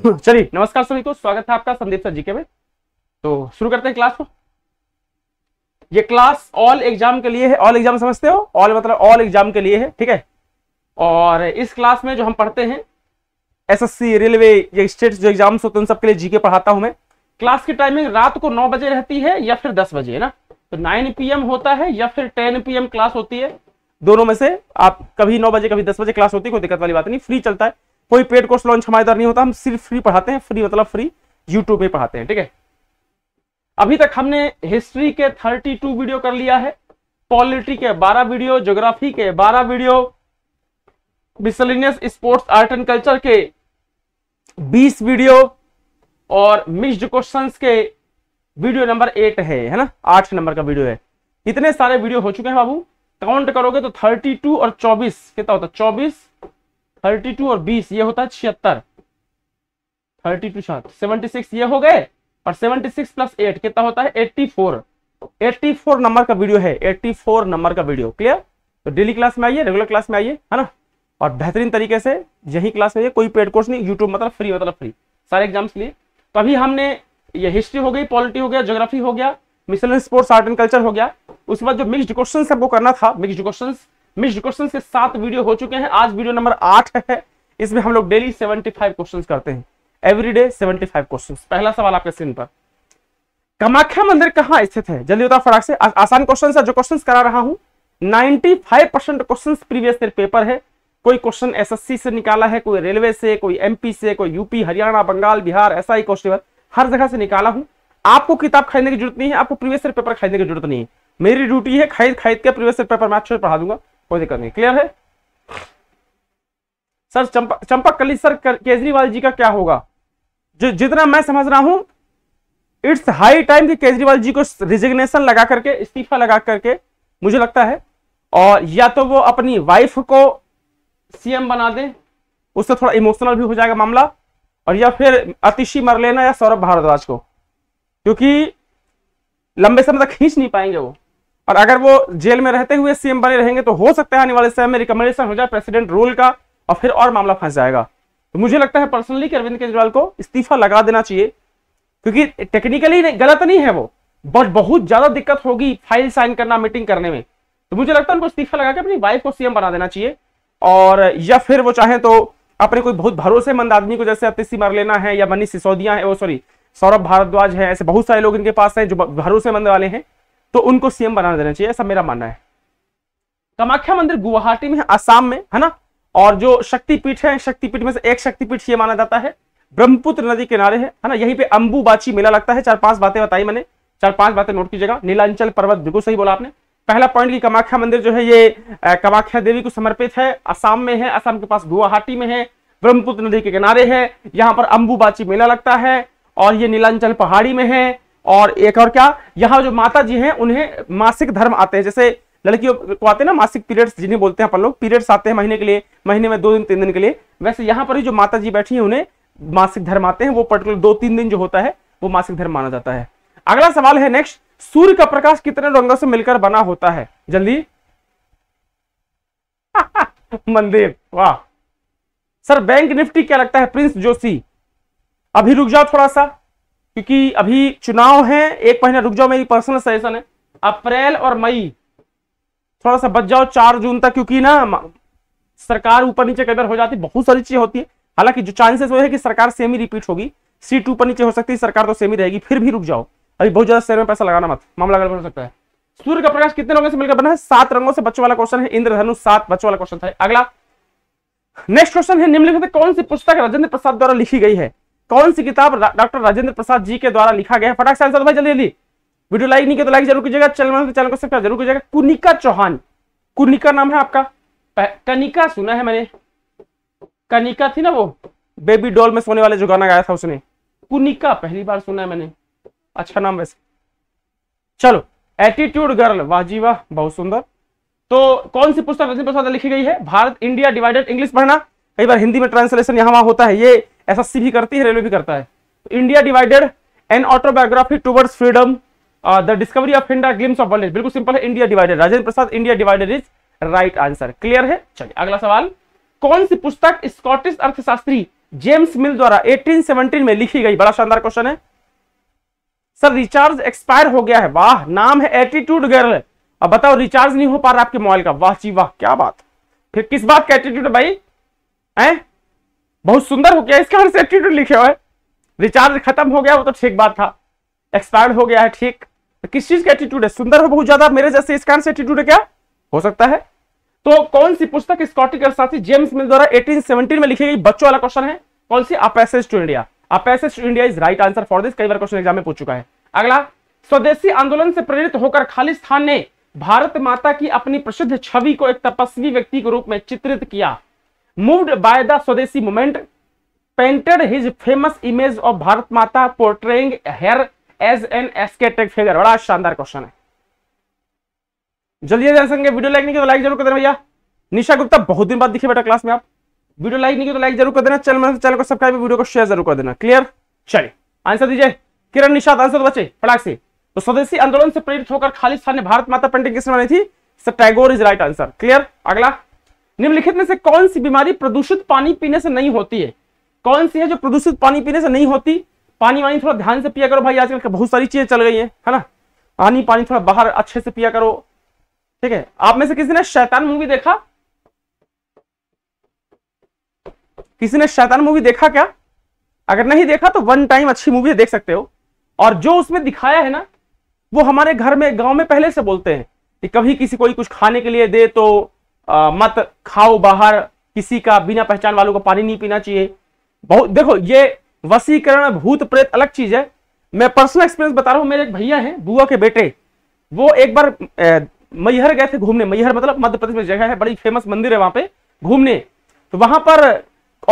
चलिए नमस्कार सभी को स्वागत है आपका संदीप सर जीके में तो शुरू करते हैं क्लास को ये क्लास ऑल एग्जाम के लिए है ऑल एग्जाम समझते हो ऑल मतलब ऑल एग्जाम के लिए है ठीक है और इस क्लास में जो हम पढ़ते हैं एसएससी रेलवे ये स्टेट जो एग्जाम्स होते हैं उन सबके लिए जीके पढ़ाता हूं मैं क्लास की टाइमिंग रात को नौ बजे रहती है या फिर दस बजे है ना तो नाइन पी होता है या फिर टेन पी क्लास होती है दोनों में से आप कभी नौ बजे कभी दस बजे क्लास होती है कोई दिक्कत वाली बात नहीं फ्री चलता है कोई पेड कोर्स लॉन्च हमारे द्वारा नहीं होता हम सिर्फ फ्री पढ़ाते हैं फ्री मतलब फ्री यूट्यूब में पढ़ाते हैं ठीक है अभी तक हमने हिस्ट्री के 32 वीडियो कर लिया है पॉलिटी के 12 वीडियो ज्योग्राफी के 12 video miscellaneous sports art and culture के 20 वीडियो और मिस्ड क्वेश्चंस के वीडियो नंबर एट है है ना आठ नंबर का वीडियो है इतने सारे वीडियो हो चुके हैं बाबू काउंट करोगे तो 32 और 24 कितना होता है 24 थर्टी टू और बीस ये होता है छिहत्तर थर्टी टू सेवेंटी सिक्स ये हो गए और सेवेंटी सिक्स प्लस एट कितना होता है eighty four eighty four number का वीडियो है एट्टी फोर नंबर का वीडियो क्लियर तो डेली क्लास में आइए रेगुलर क्लास में आइए है ना और बेहतरीन तरीके से यही क्लास में कोई पेड कोर्स नहीं यूट्यूब मतलब फ्री मतलब फ्री सारे एग्जाम्स लिए तो अभी हमने ये हिस्ट्री हो गई पॉलिटी हो गया ज्योग्राफी हो गया mission sports art and culture हो गया उसके बाद जो मिक्सड क्वेश्चन आपको करना था मिक्सड क्वेश्चन मिस्ड क्वेश्चन के सात वीडियो हो चुके हैं आज वीडियो नंबर आठ है इसमें हम लोग डेली सेवेंटी फाइव क्वेश्चन करते हैं every day seventy five question पहला सवाल आपके स्क्रीन पर कमाख्या मंदिर कहाँ स्थित है जल्दी बताओ फटाक से आ, आसान क्वेश्चन है जो क्वेश्चन करा रहा हूँ ninety five percent question previous year paper है कोई क्वेश्चन एसएससी से निकाला है कोई रेलवे से कोई एमपी से कोई यूपी हरियाणा बंगाल बिहार ऐसा ही क्वेश्चन हर जगह से निकाला हूँ आपको किताब खरीदने की जरूरत नहीं है आपको प्रीवियस ईयर पेपर खरीदने की जरूरत नहीं है मेरी ड्यूटी है खरीद खरीद के प्रीवियस ईयर पेपर मैं अच्छे से पढ़ा दूंगा कोई दिक्कत नहीं क्लियर है सर चंपक चंपक कली सर केजरीवाल जी का क्या होगा जो जितना मैं समझ रहा हूं इट्स हाई टाइम कि केजरीवाल जी को रिजिग्नेशन लगा करके इस्तीफा लगा करके मुझे लगता है और या तो वो अपनी वाइफ को सीएम बना दें उससे थोड़ा इमोशनल भी हो जाएगा मामला और या फिर अतिशी मर लेना या सौरभ भारद्वाज को क्योंकि लंबे समय तक खींच नहीं पाएंगे वो और अगर वो जेल में रहते हुए सीएम बने रहेंगे तो हो सकता है आने वाले समय में रिकमेंडेशन हो जाए प्रेसिडेंट रूल का और फिर और मामला फंस जाएगा तो मुझे लगता है पर्सनली कि अरविंद केजरीवाल को इस्तीफा लगा देना चाहिए क्योंकि टेक्निकली गलत नहीं है वो बट बहुत ज्यादा दिक्कत होगी फाइल साइन करना मीटिंग करने में तो मुझे लगता है उनको इस्तीफा लगा के अपनी वाइफ को सीएम बना देना चाहिए और या फिर वो चाहे तो अपने कोई बहुत भरोसेमंद आदमी को जैसे अतिशी मर लेना है या मनीष सिसोदिया है वो सॉरी सौरभ भारद्वाज है ऐसे बहुत सारे लोग इनके पास हैं जो भरोसेमंद वाले हैं तो उनको सीएम बनाना देना चाहिए ऐसा मेरा मानना है कामाख्या मंदिर गुवाहाटी में है आसाम में है ना और जो शक्तिपीठ है शक्तिपीठ में से एक शक्तिपीठ ये माना जाता है ब्रह्मपुत्र नदी किनारे है ना यहीं पे अंबुबाची मेला लगता है चार पांच बातें बताई मैंने चार पांच बातें नोट कीजिएगा नीलांचल पर्वत बिल्कुल सही बोला आपने पहला पॉइंट की कमाख्या मंदिर जो है ये कमाख्या देवी को समर्पित है असम में है असम के पास गुवाहाटी में है ब्रह्मपुत्र नदी के किनारे है यहाँ पर अंबुबाची मेला लगता है और ये नीलांचल पहाड़ी में है और एक और क्या यहाँ जो माता जी हैं उन्हें मासिक धर्म आते हैं जैसे लड़कियों को आते हैं ना मासिक पीरियड्स जिन्हें बोलते हैं अपन लोग पीरियड्स आते हैं महीने के लिए महीने में दो दिन तीन दिन के लिए वैसे यहाँ पर ही जो माता जी बैठी हैं उन्हें मासिक धर्म आते हैं वो पर्टिकुलर दो तीन दिन जो होता है वो मासिक धर्म माना जाता है अगला सवाल है नेक्स्ट सूर्य का प्रकाश कितने रंगों से मिलकर बना होता है जल्दी मंदिर वाह सर बैंक निफ्टी क्या लगता है प्रिंस जोशी अभी रुक जाओ थोड़ा सा क्योंकि अभी चुनाव है एक महीना रुक जाओ मेरी पर्सनल सजेशन है अप्रैल और मई थोड़ा सा बच जाओ चार जून तक क्योंकि ना सरकार ऊपर नीचे कई बार हो जाती है बहुत सारी चीजें होती है हालांकि जो चांसेस वो है कि सरकार सेमी रिपीट होगी सीट ऊपर नीचे हो सकती है सरकार तो सेम ही रहेगी फिर भी रुक जाओ अभी बहुत ज्यादा शेयर में पैसा लगाना मत मामला गड़बड़ हो सकता है सूर्य का प्रकाश कितने रंगों से मिलकर बना है सात रंगों से बच्चों वाला क्वेश्चन है इंद्रधनु सात बच्चों वाला क्वेश्चन था अगला नेक्स्ट क्वेश्चन है निम्नलिखित कौन सी पुस्तक राजेंद्र प्रसाद द्वारा लिखी गई है कौन सी किताब डॉक्टर राजेंद्र प्रसाद जी के द्वारा लिखा गया फटाक से आंसर भाई जल्दी जल्दी वीडियो लाइक नहीं किया तो लाइक जरूर कीजिएगा चैनल चैनल तो को सब्सक्राइब जरूर कीजिएगा कुनिका चौहान कुनिका नाम है आपका कनिका सुना है मैंने कनिका थी ना वो बेबी डॉल में सोने वाले जो गाना गाया था उसने कुनिका पहली बार सुना है मैंने अच्छा नाम वैसे चलो एटीट्यूड गर्ल वाह वाह बहुत सुंदर तो कौन सी पुस्तक रजनी प्रसाद लिखी गई है भारत इंडिया डिवाइडेड इंग्लिश पढ़ना कई बार हिंदी में ट्रांसलेशन यहाँ वहां होता है ये एसएससी भी करती है रेलवे भी करता है तो India divided an autobiography towards freedom the discovery of India glimpse of world बिल्कुल सिंपल है India divided Rajendra Prasad India divided is right answer clear है चलिए अगला सवाल कौन सी पुस्तक स्कॉटिश अर्थशास्त्री जेम्स मिल द्वारा 1817 में लिखी गई बड़ा शानदार क्वेश्चन है सर रिचार्ज एक्सपायर हो गया है वाह नाम है एटीट्यूड गर्ल अब बताओ रिचार्ज नहीं हो पा रहा आपके मोबाइल का वाह जी वाह क्या बात फिर किस बात का एटीट्यूड भाई है बहुत सुंदर हो गया इसका हर एप्टीट्यूड लिखे हुए रिचार्ज खत्म हो गया वो तो ठीक बात था एक्सपायर्ड हो गया है ठीक तो किस चीज का एटीट्यूड है सुंदर है बहुत ज्यादा मेरे जैसे इस कारण से एटीट्यूड है क्या हो सकता है तो कौन सी पुस्तक स्कॉटिक अर्थशास्त्री जेम्स मिल द्वारा 1817 में लिखी गई बच्चों वाला क्वेश्चन है कौन सी a passage to India a passage to India is right answer for this कई बार क्वेश्चन एग्जाम में पूछ चुका है अगला स्वदेशी आंदोलन से प्रेरित होकर खालिस्तान ने भारत माता की अपनी प्रसिद्ध छवि को एक तपस्वी व्यक्ति के रूप में चित्रित किया moved by the Swadeshi movement painted his famous image of Bharat Mata portraying her as an ascetic figure बड़ा शानदार क्वेश्चन है जल्दी जनसंख्या वीडियो लाइक नहीं किया तो लाइक जरूर कर देना भैया निशा गुप्ता बहुत दिन बाद दिखे बेटा क्लास में आप वीडियो लाइक नहीं किया तो लाइक जरूर कर देना चैनल में चैनल को सब्सक्राइब वीडियो को शेयर जरूर कर देना क्लियर चलिए आंसर दीजिए किरण निशा आंसर तो बचे फटाक से तो स्वदेशी आंदोलन से प्रेरित होकर खालिस्तान ने भारत माता पेंटिंग किसने बनाई थी sir Tagore is right answer clear अगला निम्नलिखित में से कौन सी बीमारी प्रदूषित पानी पीने से नहीं होती है कौन सी है जो प्रदूषित पानी पीने से नहीं होती पानी वानी थोड़ा ध्यान से पिया करो भाई आजकल बहुत सारी चीजें चल गई है है ना पानी पानी थोड़ा बाहर अच्छे से पिया करो ठीक है आप में से किसी ने शैतान मूवी देखा किसी ने शैतान मूवी देखा क्या अगर नहीं देखा तो वन टाइम अच्छी मूवी देख सकते हो और जो उसमें दिखाया है ना वो हमारे घर में गांव में पहले से बोलते हैं कि कभी किसी को कुछ खाने के लिए दे तो आ, मत खाओ बाहर किसी का बिना पहचान वालों को पानी नहीं पीना चाहिए बहुत देखो ये वसीकरण भूत प्रेत अलग चीज है मैं पर्सनल एक्सपीरियंस बता रहा हूँ मेरे एक भैया हैं बुआ के बेटे वो एक बार मैहर गए थे घूमने मैहर मतलब मध्य प्रदेश में जगह है बड़ी फेमस मंदिर है वहां पे घूमने तो वहां पर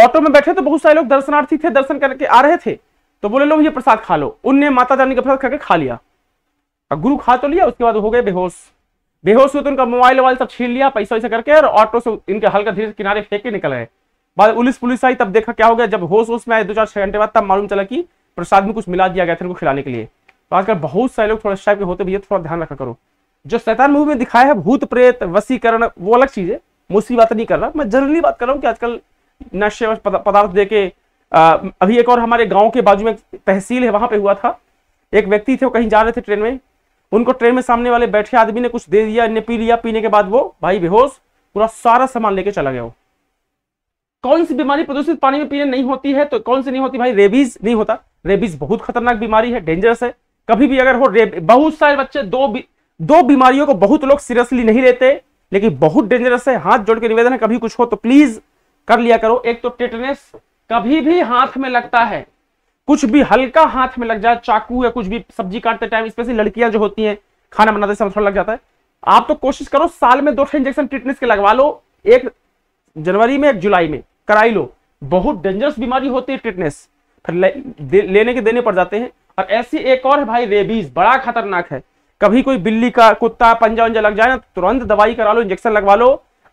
ऑटो में बैठे तो बहुत सारे लोग दर्शनार्थी थे दर्शन करके आ रहे थे तो बोले लोग ये प्रसाद खा लो उनने माता रानी का प्रसाद खाके खा लिया गुरु खा तो लिया उसके बाद हो गए बेहोश बेहोश हुए तो उनका मोबाइल वोबाइल सब छीन लिया पैसा वैसा करके और ऑटो से इनके हल्का धीरे किनारे फेंक के निकल गए बाद पुलिस पुलिस आई तब देखा क्या हो गया जब होश होश में आए दो चार छह घंटे बाद तब मालूम चला कि प्रसाद में कुछ मिला दिया गया था इनको खिलाने के लिए तो आजकल बहुत सारे लोग थोड़ा टाइप के होते भैया तो थोड़ा ध्यान रखा करो जो शैतान मूवी में दिखाया है भूत प्रेत वसीकरण वो अलग चीज है मुझसे बात नहीं कर रहा मैं जनरली बात कर रहा हूँ कि आजकल नशे पदार्थ दे के अभी एक और हमारे गाँव के बाजू में तहसील है वहां पे हुआ था एक व्यक्ति थे वो कहीं जा रहे थे ट्रेन में उनको ट्रेन में सामने वाले बैठे आदमी ने कुछ दे दिया इन्हें पी लिया पीने के बाद वो भाई बेहोश पूरा सारा सामान लेके चला गया कौन सी बीमारी प्रदूषित पानी में पीने नहीं होती है तो कौन सी नहीं होती भाई रेबीज नहीं होता रेबीज बहुत खतरनाक बीमारी है डेंजरस है कभी भी अगर हो बहुत सारे बच्चे दो दो बीमारियों को बहुत लोग सीरियसली नहीं लेते लेकिन बहुत डेंजरस है हाथ जोड़ के निवेदन है कभी कुछ हो तो प्लीज कर लिया करो एक तो टेटनेस कभी भी हाथ में लगता है कुछ भी हल्का हाथ में लग जाए चाकू या कुछ भी सब्जी काटते टाइम स्पेशली लड़कियां जो होती हैं खाना बनाते समय थोड़ा लग जाता है आप तो कोशिश करो साल में दो इंजेक्शन टिटनेस के लगवा लो एक जनवरी में एक जुलाई में कराई लो बहुत डेंजरस बीमारी होती है टिटनेस फिर ले, दे, लेने के देने पड़ जाते हैं और ऐसी एक और है भाई रेबीज बड़ा खतरनाक है कभी कोई बिल्ली का कुत्ता पंजा वंजा लग जाए ना तो तुरंत दवाई करा लो इंजेक्शन लगवा लो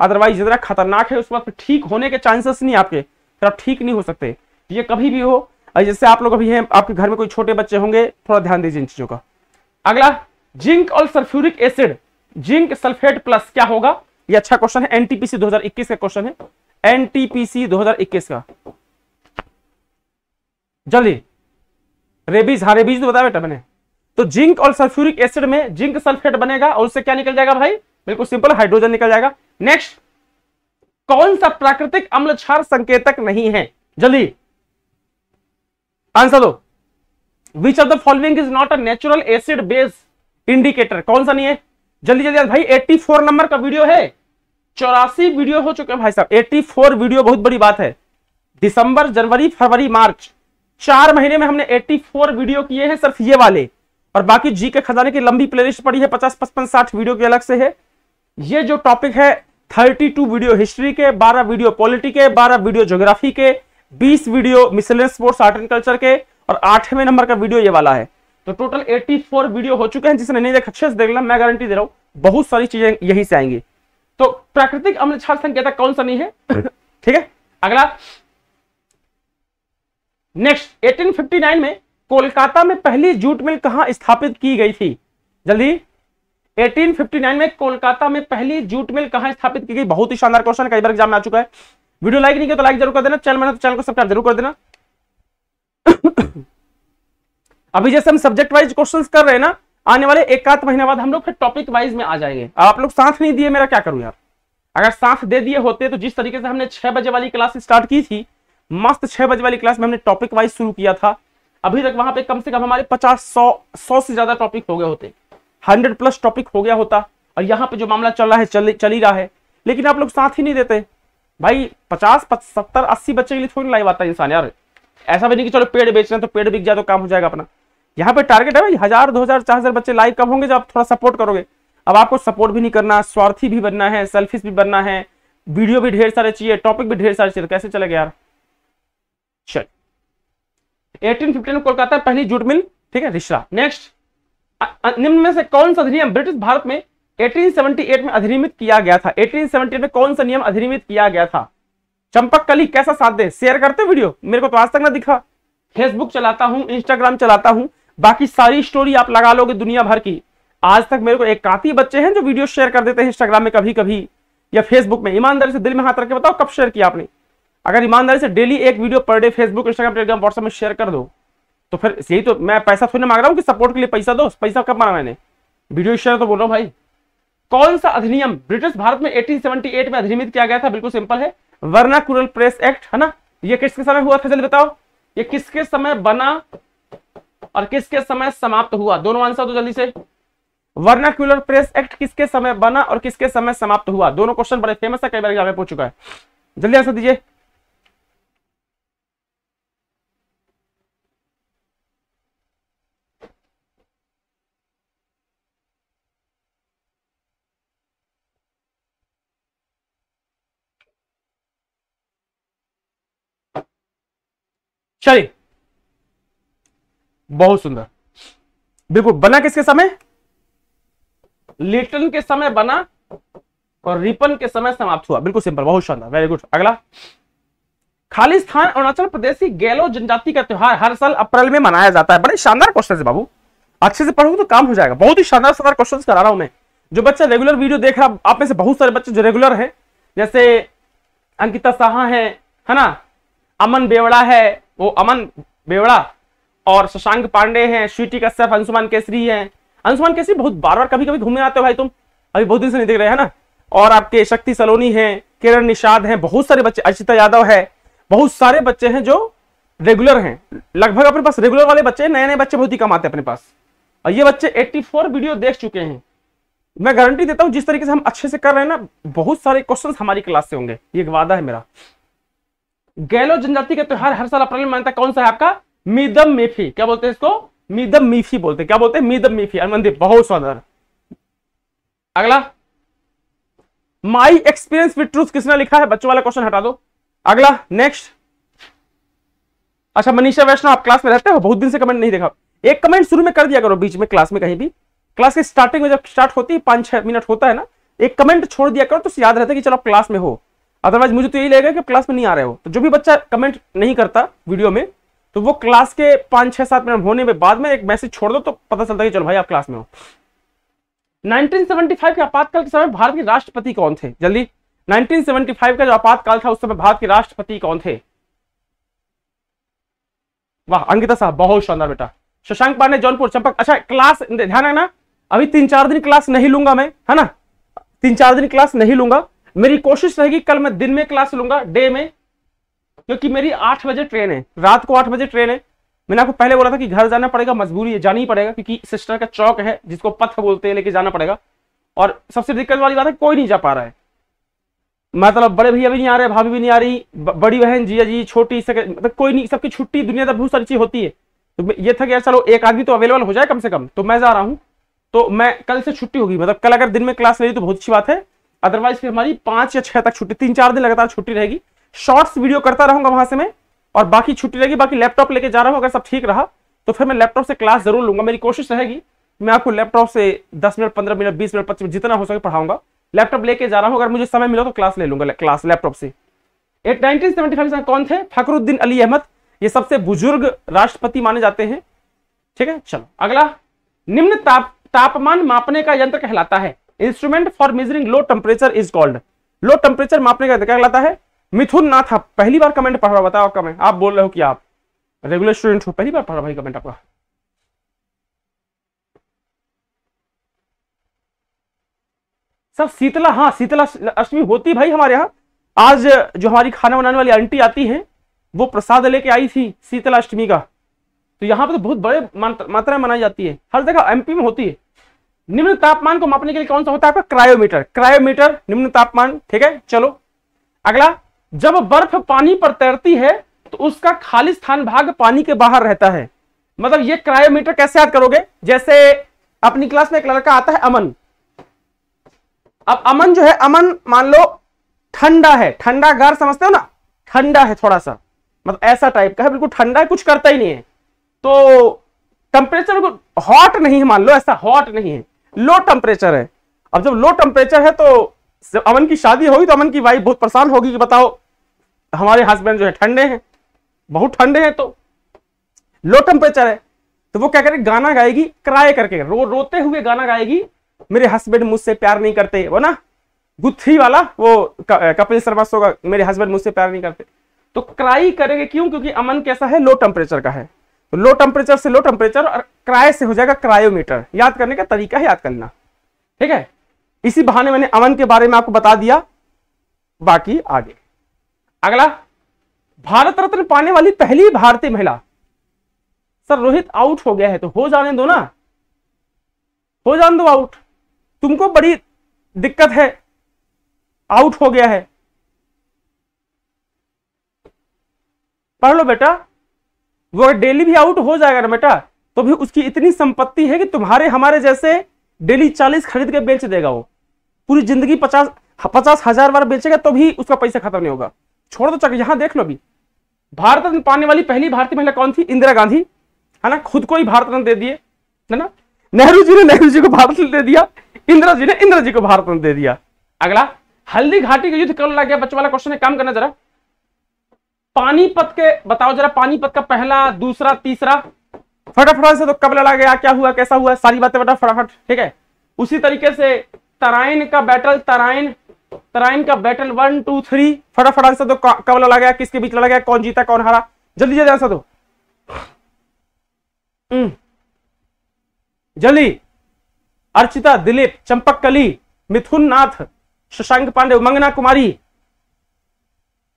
अदरवाइज जितना खतरनाक है उस वक्त ठीक होने के चांसेस नहीं आपके फिर आप ठीक नहीं हो सकते ये कभी भी हो जैसे आप लोग अभी हैं आपके घर में कोई छोटे बच्चे होंगे थोड़ा ध्यान दीजिए इन चीजों का अगला जिंक और sulphuric acid zinc sulphate plus क्या होगा ये अच्छा क्वेश्चन है एनटीपीसी 2021 का क्वेश्चन है एनटीपीसी 2021 का जल्दी रेबीज हाँ रेबीज तो बताया बेटा मैंने तो जिंक और सल्फ्यूरिक एसिड में जिंक सल्फेट बनेगा और उससे क्या निकल जाएगा भाई बिल्कुल सिंपल हाइड्रोजन निकल जाएगा नेक्स्ट कौन सा प्राकृतिक अम्ल क्षार संकेतक नहीं है जल्दी आंसर दो which of the following is not a natural acid base indicator कौन सा नहीं है जल्दी जल्दी भाई 84 नंबर का वीडियो है चौरासी वीडियो हो चुके हैं भाई साहब 84 वीडियो बहुत बड़ी बात है दिसंबर जनवरी फरवरी मार्च चार महीने में हमने 84 वीडियो किए हैं सिर्फ ये वाले और बाकी जी के खजाने की लंबी प्लेलिस्ट पड़ी है पचास पचपन साठ वीडियो के अलग से है ये जो टॉपिक है 32 वीडियो हिस्ट्री के 12 वीडियो पॉलिटी के 12 वीडियो ज्योग्राफी के बीस video miscellaneous sports art and culture के और आठवें नंबर का वीडियो ये वाला है तो टोटल 84 वीडियो हो चुके हैं जिसने नहीं देखा अच्छे से देख लिया मैं गारंटी दे रहा हूँ बहुत सारी चीजें यहीं से आएंगी तो प्राकृतिक अम्ल क्षार संकेतक कौन सा नहीं है ठीक है अगला नेक्स्ट 1859 में कोलकाता में पहली जूट मिल कहां स्थापित की गई थी जल्दी 1859 में कोलकाता में पहली जूट मिल कहां स्थापित की गई बहुत ही शानदार क्वेश्चन कई बार एग्जाम में आ चुका है वीडियो लाइक नहीं किया तो लाइक जरूर कर देना चैनल में तो चैनल को सब्सक्राइब जरूर कर देना अभी जैसे हम सब्जेक्ट वाइज क्वेश्चन कर रहे हैं ना आने वाले एक आध महीने बाद हम लोग फिर टॉपिक वाइज में आ जाएंगे आप लोग साथ नहीं दिए मेरा क्या करूं यार अगर साथ दे दिए होते तो जिस तरीके से हमने छह बजे वाली क्लास स्टार्ट की थी मस्त छह बजे वाली क्लास में हमने टॉपिक वाइज शुरू किया था अभी तक वहां पे कम से कम हमारे पचास सौ सौ से ज्यादा टॉपिक हो गए होते हंड्रेड प्लस टॉपिक हो गया होता और यहाँ पे जो मामला चल रहा है चल, चल ही रहा है लेकिन आप लोग साथ ही नहीं देते भाई पचास सत्तर अस्सी बच्चे के लिए थोड़ी लाइव आता है इंसान यार ऐसा भी नहीं कि चलो पेड़ बेच रहे हैं तो पेड़ बिक जाए तो काम हो जाएगा अपना यहाँ पे टारगेट है भाई हजार दो हजार चार हजार बच्चे लाइव कब होंगे जब आप थोड़ा सपोर्ट करोगे अब आपको सपोर्ट भी नहीं करना स्वार्थी भी बनना है सेल्फिश भी बनना है वीडियो भी ढेर सारे चाहिए टॉपिक भी ढेर सारे चाहिए तो कैसे चलेगा यार चल एटीन फिफ्टीन कोलकाता पहली जुट मिल ठीक है रिश्ता नेक्स्ट निम्न में से कौन सा अधिनियम ब्रिटिश भारत में 1878 में अधिनियमित किया गया था 1878 में कौन सा नियम अधिनियमित किया गया था चंपक कली कैसा साथ दे शेयर करते वीडियो मेरे को तो आज तक ना दिखा फेसबुक चलाता हूँ इंस्टाग्राम चलाता हूँ बाकी सारी स्टोरी आप लगा लोगे दुनिया भर की आज तक मेरे को एक काफी बच्चे हैं जो वीडियो शेयर कर देते हैं इंस्टाग्राम में कभी कभी या फेसबुक में ईमानदारी से दिल में हाथ रखे बताओ कब शेयर किया आपने अगर ईमानदारी से डेली एक वीडियो पर day Facebook Instagram Telegram WhatsApp में शेयर कर दो तो फिर यही तो मैं पैसा थोड़ी मांग रहा हूँ कि सपोर्ट के लिए पैसा दो पैसा कब मांगा मैंने वीडियो शेयर तो बोलो भाई कौन सा अधिनियम ब्रिटिश भारत में 1878 में अधिनियमित किया गया था बिल्कुल सिंपल है वर्ना कुरल प्रेस एक्ट है ना ये किसके समय हुआ था जल्दी बताओ ये किसके समय बना और किसके समय समाप्त हुआ दोनों आंसर दो जल्दी से वर्नाक्यूलर प्रेस एक्ट किसके समय बना और किसके समय समाप्त हुआ दोनों क्वेश्चन बड़े फेमस है कई बार पूछ चुका है जल्दी आंसर दीजिए चलिए बहुत सुंदर बिल्कुल बना किसके समय लिटन के समय बना और रिपन के समय समाप्त हुआ बिल्कुल सिंपल बहुत शानदार वेरी गुड अगला खालिस्तान अरुणाचल प्रदेश की गैलो जनजाति का त्योहार हर साल अप्रैल में मनाया जाता है बड़े शानदार क्वेश्चन है बाबू अच्छे से पढ़ोगे तो काम हो जाएगा बहुत ही शानदार शानदार क्वेश्चन करा रहा हूं मैं जो बच्चा रेगुलर वीडियो देख रहा आप में से बहुत सारे बच्चे जो रेगुलर है जैसे अंकिता साहा है है ना अमन बेवड़ा है वो अमन बेवड़ा और शशांक पांडे हैं स्वीटी कश्यप अंशुमान केसरी हैं अंशुमान केसरी बहुत बार बार कभी कभी घूमने आते हो भाई तुम अभी बहुत दिन से नहीं देख रहे है ना और आपके शक्ति सलोनी हैं किरण निषाद हैं बहुत सारे बच्चे अर्चिता यादव है बहुत सारे बच्चे हैं जो रेगुलर हैं लगभग अपने पास रेगुलर वाले बच्चे नए नए बच्चे बहुत ही कम आते हैं अपने पास और ये बच्चे 84 वीडियो देख चुके हैं मैं गारंटी देता हूँ जिस तरीके से हम अच्छे से कर रहे हैं ना बहुत सारे क्वेश्चन हमारी क्लास से होंगे ये वादा है मेरा गैलो जनजाति का त्योहार हर साल अप्रैल में मानता है कौन सा है आपका मीदम मेफी क्या बोलते हैं इसको मीदम मीफी बोलते हैं क्या बोलते हैं मीदम मीफी अरमनदीप बहुत सुंदर अगला माई एक्सपीरियंस विद ट्रूथ किसने लिखा है बच्चों वाला क्वेश्चन हटा दो अगला नेक्स्ट अच्छा मनीषा वैष्णव आप क्लास में रहते हो बहुत दिन से कमेंट नहीं देखा एक कमेंट शुरू में कर दिया करो बीच में क्लास में कहीं भी क्लास के स्टार्टिंग में जब स्टार्ट होती है पांच छह मिनट होता है ना एक कमेंट छोड़ दिया करो तो याद रहता है कि चलो क्लास में हो अदरवाइज मुझे तो यही लगेगा कि क्लास में नहीं आ रहे हो तो जो भी बच्चा कमेंट नहीं करता वीडियो में तो वो क्लास के पांच छह सात मिनट होने में बाद में एक मैसेज छोड़ दो तो पता चलता है कि चलो भाई आप क्लास में हो 1975 के आपातकाल के समय भारत के राष्ट्रपति कौन थे जल्दी 1975 का जो आपातकाल था उस समय भारत के राष्ट्रपति कौन थे वाह अंकिता साहब बहुत शानदार बेटा शशांक पांडे जौनपुर चंपक अच्छा क्लास ध्यान है ना अभी तीन चार दिन क्लास नहीं लूंगा मैं है ना तीन चार दिन क्लास नहीं लूंगा मेरी कोशिश रहेगी कल मैं दिन में क्लास लूंगा डे में क्योंकि मेरी आठ बजे ट्रेन है रात को आठ बजे ट्रेन है मैंने आपको पहले बोला था कि घर जाना पड़ेगा मजबूरी है जानी ही पड़ेगा क्योंकि सिस्टर का चौक है जिसको पथ बोलते हैं लेके जाना पड़ेगा और सबसे दिक्कत वाली बात है कोई नहीं जा पा रहा है मतलब बड़े भैया भी नहीं आ रहे भाभी भी नहीं आ रही बड़ी बहन जिया जी छोटी मतलब कोई नहीं सबकी छुट्टी दुनिया बहुत सारी चीज होती है तो ये था कि यार चलो एक आदमी तो अवेलेबल हो जाए कम से कम तो मैं जा रहा हूँ तो मैं कल से छुट्टी होगी मतलब कल अगर दिन में क्लास ले तो बहुत अच्छी बात है अदरवाइज फिर हमारी पांच या छह तक छुट्टी तीन चार दिन लगातार छुट्टी रहेगी शॉर्ट्स वीडियो करता रहूंगा वहां से मैं और बाकी छुट्टी रहेगी बाकी लैपटॉप लेके जा रहा हूँ अगर सब ठीक रहा तो फिर मैं लैपटॉप से क्लास जरूर लूंगा मेरी कोशिश रहेगी मैं आपको लैपटॉप से दस मिनट पंद्रह मिनट बीस मिनट पच्चीस जितना हो सके पढ़ाऊंगा लैपटॉप लेके जा रहा हूँ अगर मुझे समय मिला तो क्लास ले लूंगा क्लास लैपटॉप से कौन थे फखरुद्दीन अली अहमद ये सबसे बुजुर्ग राष्ट्रपति माने जाते हैं ठीक है चलो अगला निम्न ताप तापमान मापने का यंत्र कहलाता है instrument for measuring low temperature is called low temperature मापने का क्या कहलाता है मिथुन नाथ आप पहली बार कमेंट पढ़ रहा बताओ कमेंट आप बोल रहे हो कि आप रेगुलर स्टूडेंट हो पहली बार पढ़ रहा भाई कमेंट आपका सर शीतला हाँ शीतला अष्टमी होती भाई हमारे यहाँ आज जो हमारी खाना बनाने वाली आंटी आती है वो प्रसाद लेके आई थी शीतला अष्टमी का तो यहाँ पे तो बहुत बड़े मात्रा में मनाई जाती है हर जगह एमपी में होती है निम्न तापमान को मापने के लिए कौन सा होता है आपका क्रायोमीटर क्रायोमीटर निम्न तापमान ठीक है चलो अगला जब बर्फ पानी पर तैरती है तो उसका खाली स्थान भाग पानी के बाहर रहता है मतलब ये क्रायोमीटर कैसे याद करोगे जैसे अपनी क्लास में एक लड़का आता है अमन अब अमन जो है अमन मान लो ठंडा है ठंडा घर समझते हो ना ठंडा है थोड़ा सा मतलब ऐसा टाइप का है बिल्कुल ठंडा है कुछ करता ही नहीं है तो टेम्परेचर हॉट नहीं है मान लो ऐसा हॉट नहीं है लो टेम्परेचर है अब जब लो टेम्परेचर है तो अमन की शादी होगी तो अमन की वाइफ बहुत परेशान होगी कि बताओ हमारे हस्बैंड जो है ठंडे हैं बहुत ठंडे हैं तो लो टेम्परेचर है तो वो क्या करे गाना गाएगी क्राए करके रो रोते हुए गाना गाएगी मेरे हस्बैंड मुझसे प्यार नहीं करते वो ना गुत्थी वाला वो कपिल शर्मा सो का मेरे हस्बैंड मुझसे प्यार नहीं करते तो क्राई करेंगे क्यों क्योंकि अमन कैसा है लो टेम्परेचर का है लो तो टेम्परेचर से लो टेम्परेचर और क्राय से हो जाएगा क्रायोमीटर याद करने का तरीका है याद करना ठीक है इसी बहाने मैंने अमन के बारे में आपको बता दिया बाकी आगे अगला भारत रत्न पाने वाली पहली भारतीय महिला सर रोहित आउट हो गया है तो हो जाने दो ना हो जाने दो आउट तुमको बड़ी दिक्कत है आउट हो गया है पढ़ लो बेटा वो अगर डेली भी आउट हो जाएगा ना बेटा तो भी उसकी इतनी संपत्ति है कि तुम्हारे हमारे जैसे डेली चालीस खरीद के बेच देगा वो पूरी जिंदगी पचास पचास हजार बार बेचेगा तो भी उसका पैसा खत्म नहीं होगा छोड़ दो चक्कर यहां देख लो अभी भारत रत्न पाने वाली पहली भारतीय महिला कौन थी इंदिरा गांधी है ना खुद को ही भारत रत्न दे दिए है ना नेहरू जी ने नेहरू जी को भारत रत्न दे दिया इंदिरा जी ने इंदिरा जी को भारत रत्न दे दिया अगला हल्दी घाटी का युद्ध कब लग गया बच्चों वाला क्वेश्चन है काम करना जरा पानीपत के बताओ जरा पानीपत का पहला दूसरा तीसरा फटाफट से तो कब लड़ा गया क्या हुआ कैसा हुआ सारी बातें बता फटाफट ठीक है उसी तरीके से तराइन का बैटल तराइन तराइन का बैटल वन टू थ्री फटाफट से तो कब लड़ा गया किसके बीच लड़ा गया कौन जीता कौन हारा जल्दी जल्दी आंसर दो हम्म। जल्दी अर्चिता दिलीप चंपक कली मिथुन नाथ शशांक पांडे मंगना कुमारी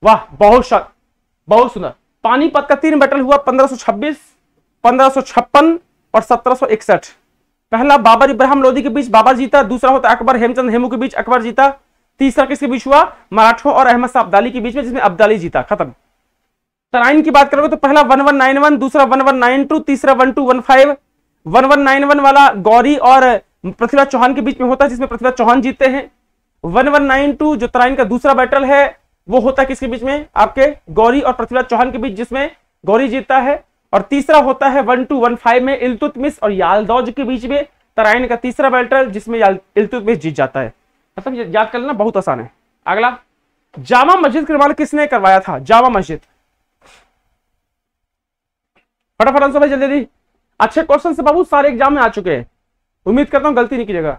वाह बहुत शानदार बहुत सुंदर पानीपत का तीन बैटल हुआ 1526, 1556 और 1761 पहला बाबर इब्राहिम लोधी के बीच बाबर जीता दूसरा होता अकबर हेमचंद हेमू के बीच अकबर जीता तीसरा किसके बीच हुआ मराठों और अहमद शाह अब्दाली के बीच में जिसमें अब्दाली जीता खत्म तराइन की बात करोगे तो पहला वन वन नाइन वन दूसरा वन वन नाइन टू तीसरा one two one five one one nine one वाला गौरी और पृथ्वीराज चौहान के बीच में होता है जिसमें पृथ्वीराज चौहान जीते हैं वन वन नाइन टू जो तराइन का दूसरा बैटल है वो होता है किसके बीच में आपके गौरी और पृथ्वीराज चौहान के बीच जिसमें गौरी जीतता है और तीसरा होता है वन टू वन फाइव में इलतुतमिस और यालदौज के बीच में तराइन का तीसरा बैटल जिसमें इलतुतमिस जीत जाता है मतलब याद कर लेना बहुत आसान है अगला जामा मस्जिद का निर्माण किसने करवाया था जामा मस्जिद फटाफट आंसर भाई जल्दी अच्छे क्वेश्चन से बाबू सारे एग्जाम में आ चुके हैं उम्मीद करता हूं गलती नहीं कीजिएगा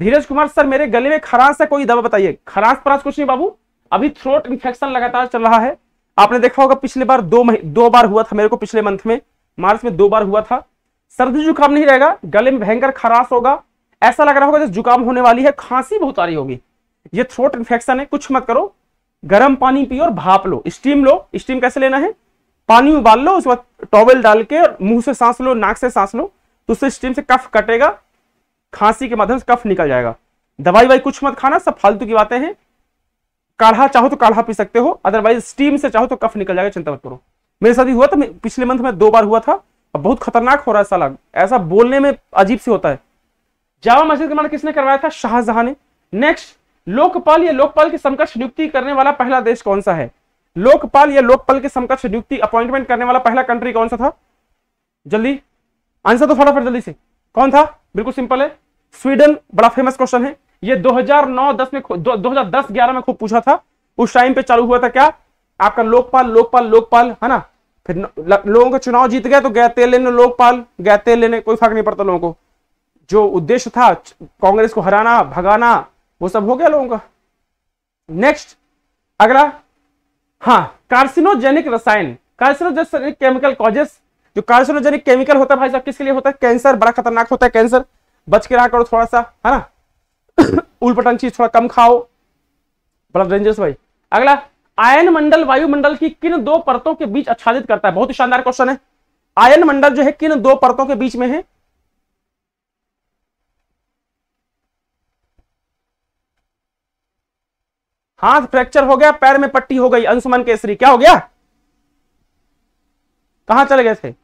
धीरज कुमार सर मेरे गले में खराश है कोई दवा बताइए खराश पराश कुछ नहीं बाबू अभी थ्रोट इन्फेक्शन लगातार चल रहा है आपने देखा होगा पिछले बार दो मही दो बार हुआ था मेरे को पिछले मंथ में मार्च में दो बार हुआ था सर्दी जुकाम नहीं रहेगा गले में भयंकर खराश होगा ऐसा लग रहा होगा जैसे जुकाम होने वाली है खांसी बहुत आ रही होगी ये थ्रोट इन्फेक्शन है कुछ मत करो गर्म पानी पियो और भाप लो स्टीम लो स्टीम कैसे लेना है पानी उबाल लो उसके बाद टॉवल डाल के मुंह से सांस लो नाक से सांस लो तो उससे स्टीम से कफ कटेगा खांसी के माध्यम से कफ निकल जाएगा दवाई वाई कुछ मत खाना सब फालतू की बातें हैं काढ़ा चाहो तो काढ़ा पी सकते हो अदरवाइज स्टीम से चाहो तो कफ निकल जाएगा चिंता मत करो मेरे साथ ही हुआ था पिछले मंथ में दो बार हुआ था अब बहुत खतरनाक हो रहा है साला ऐसा बोलने में अजीब से होता है जामा मस्जिद का मान किसने करवाया था शाहजहां ने नेक्स्ट लोकपाल या लोकपाल के समकक्ष नियुक्ति करने वाला पहला देश कौन सा है लोकपाल या लोकपाल के समकक्ष नियुक्ति अपॉइंटमेंट करने वाला पहला कंट्री कौन सा था जल्दी आंसर तो फटाफट जल्दी से कौन था बिल्कुल सिंपल है स्वीडन बड़ा फेमस क्वेश्चन है ये 2009-10 में दो हजार दस ग्यारह में खूब पूछा था उस टाइम पे चालू हुआ था क्या आपका लोकपाल लोकपाल लोकपाल है ना फिर लोगों का चुनाव जीत गया तो गया तेल लेने लोकपाल गया तेल लेने कोई फर्क नहीं पड़ता लोगों को जो उद्देश्य था कांग्रेस को हराना भगाना वो सब हो गया लोगों का नेक्स्ट अगला हाँ कार्सिनोजेनिक रसायन कार्सिनोजेनिक केमिकल कॉजेस जो कार्सिनोजेनिक केमिकल होता है भाई साहब किसके लिए होता है कैंसर बड़ा खतरनाक होता है कैंसर बच के रहा करो थोड़ा सा है ना उलपटन चीज थोड़ा कम खाओ बड़ा डेंजरस भाई अगला आयन मंडल वायुमंडल की किन दो परतों के बीच आच्छादित करता है बहुत ही शानदार क्वेश्चन है आयन मंडल जो है किन दो परतों के बीच में है हाथ फ्रैक्चर हो गया पैर में पट्टी हो गई अंशुमन केसरी क्या हो गया कहां चले गए थे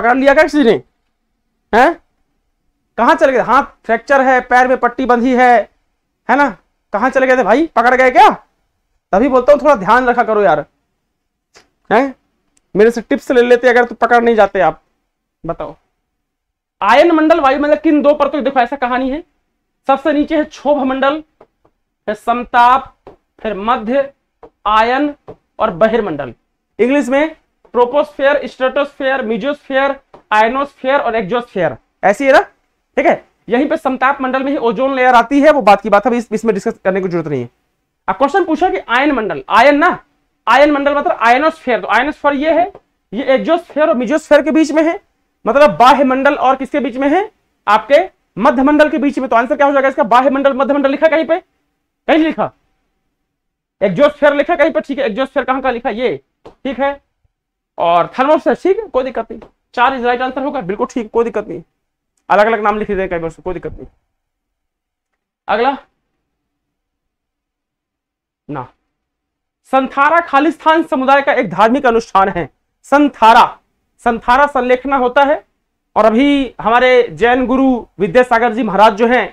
पकड़ लिया क्या किसी ने है कहाँ चले गए हाथ फ्रैक्चर है पैर में पट्टी बंधी है है ना कहाँ चले गए थे भाई पकड़ गए क्या तभी बोलता हूँ थोड़ा ध्यान रखा करो यार है मेरे से टिप्स ले लेते अगर तो पकड़ नहीं जाते आप बताओ आयन मंडल वायुमंडल किन दो पर तो देखो ऐसा कहानी है सबसे नीचे है क्षोभ मंडल फिर समताप फिर मध्य आयन और बहिर्मंडल इंग्लिश में ट्रोपोस्फेयर स्ट्रेटोस्फेयर मिजोस्फेयर आयनोस्फेयर और एक्जोस्फेयर ऐसी है ना ठीक है यहीं पे समताप मंडल में ही ओजोन लेयर आती है वो बात की बात है इस, इसमें डिस्कस करने की जरूरत नहीं है अब क्वेश्चन पूछा कि आयन मंडल आयन ना आयन मंडल मतलब आयनोस्फेयर तो आयनोस्फेयर ये है ये एक्जोस्फेयर और मिजोस्फेयर के बीच में है मतलब बाह्य मंडल और किसके बीच में है आपके मध्य मंडल के बीच में तो आंसर क्या हो जाएगा इसका बाह्य मंडल मध्य मंडल लिखा कहीं पे कहीं लिखा एक्जोस्फेयर लिखा कहीं पर ठीक है एक्जोस्फेयर कहां का लिखा ये ठीक है और थर्मोस्टेट ठीक है कोई दिक्कत नहीं चार इज राइट आंसर होगा बिल्कुल ठीक कोई दिक्कत नहीं अलग अलग नाम लिख देगा कई बार कोई दिक्कत नहीं अगला ना संथारा खालिस्तान समुदाय का एक धार्मिक अनुष्ठान है संथारा संथारा संलेखना होता है और अभी हमारे जैन गुरु विद्यासागर जी महाराज जो हैं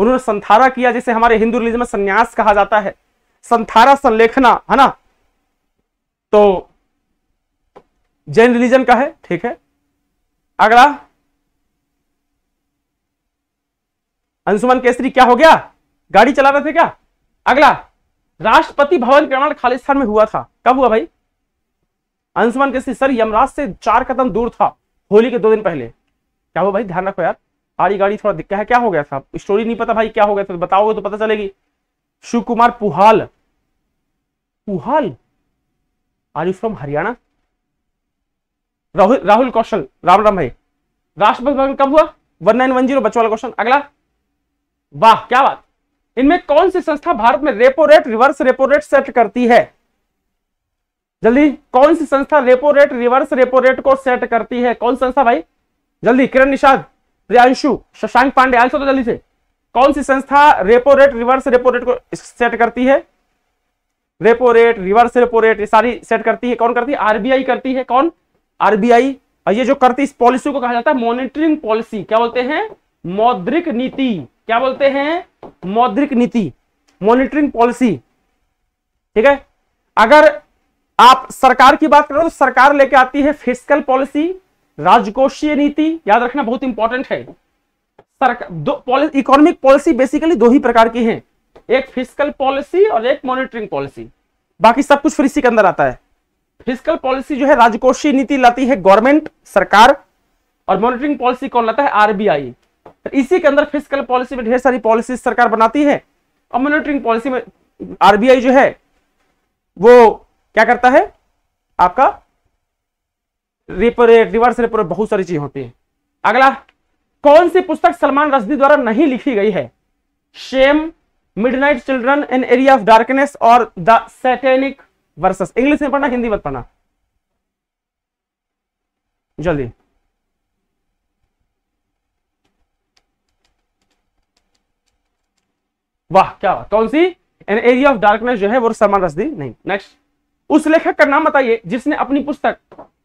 उन्होंने संथारा किया जिसे हमारे हिंदू रिलीजन में संन्यास कहा जाता है संथारा संलेखना है ना तो जैन रिलीजन का है ठीक है अगला अंशुमन केसरी क्या हो गया गाड़ी चला रहे थे क्या अगला राष्ट्रपति भवन निर्माण खालिस्तान में हुआ था कब हुआ भाई अंशुमन केसरी सर यमराज से चार कदम दूर था होली के दो दिन पहले क्या हुआ भाई ध्यान रखो यार आड़ी गाड़ी थोड़ा दिक्कत है क्या हो गया था स्टोरी नहीं पता भाई क्या हो गया था बताओगे तो पता चलेगी Shiv Kumar Puhal Puhal are you from Haryana Rahul Rahul Kaushal Ram Ram भाई राष्ट्रपति भवन कब हुआ वन नाइन वन जीरो बच्चों क्वेश्चन अगला वाह क्या बात इनमें कौन सी संस्था भारत में repo rate reverse repo rate set करती है जल्दी कौन सी संस्था repo rate reverse repo rate को सेट करती है कौन संस्था भाई जल्दी किरण निषाद प्रियांशु शशांक पांडे आंसर तो जल्दी से कौन सी संस्था repo rate reverse repo rate को सेट करती है repo rate reverse repo rate ये सारी सेट करती है कौन करती है आरबीआई करती है कौन आरबीआई ये जो करती इस पॉलिसी को कहा जाता है मॉनिटरिंग पॉलिसी क्या बोलते हैं मौद्रिक नीति क्या बोलते हैं मौद्रिक नीति मॉनिटरिंग पॉलिसी ठीक है अगर आप सरकार की बात करो तो सरकार लेके आती है फिजिकल पॉलिसी राजकोषीय नीति याद रखना बहुत इंपॉर्टेंट है इकोनॉमिक पॉलिसी बेसिकली दो ही प्रकार की है एक फिजिकल पॉलिसी और एक मॉनिटरिंग पॉलिसी बाकी सब कुछ फिर इसी के अंदर आता है फिजिकल पॉलिसी जो है राजकोषीय नीति लाती है गवर्नमेंट सरकार और मॉनिटरिंग पॉलिसी कौन लाता है आरबीआई तो इसी के अंदर फिजिकल पॉलिसी में ढेर सारी पॉलिसी सरकार बनाती है और मॉनिटरिंग पॉलिसी में आरबीआई जो है वो क्या करता है आपका repo rate reverse repo rate बहुत सारी चीज होती है अगला कौन सी पुस्तक सलमान रजदी द्वारा नहीं लिखी गई है shame midnight children an area of darkness और द सैटेनिक वर्सेस इंग्लिश में पढ़ना हिंदी मत पढ़ना जल्दी वाह क्या हुआ कौन सी एन एरिया ऑफ डार्कनेस जो है वो सलमान रसदी नहीं नेक्स्ट उस लेखक का नाम बताइए जिसने अपनी पुस्तक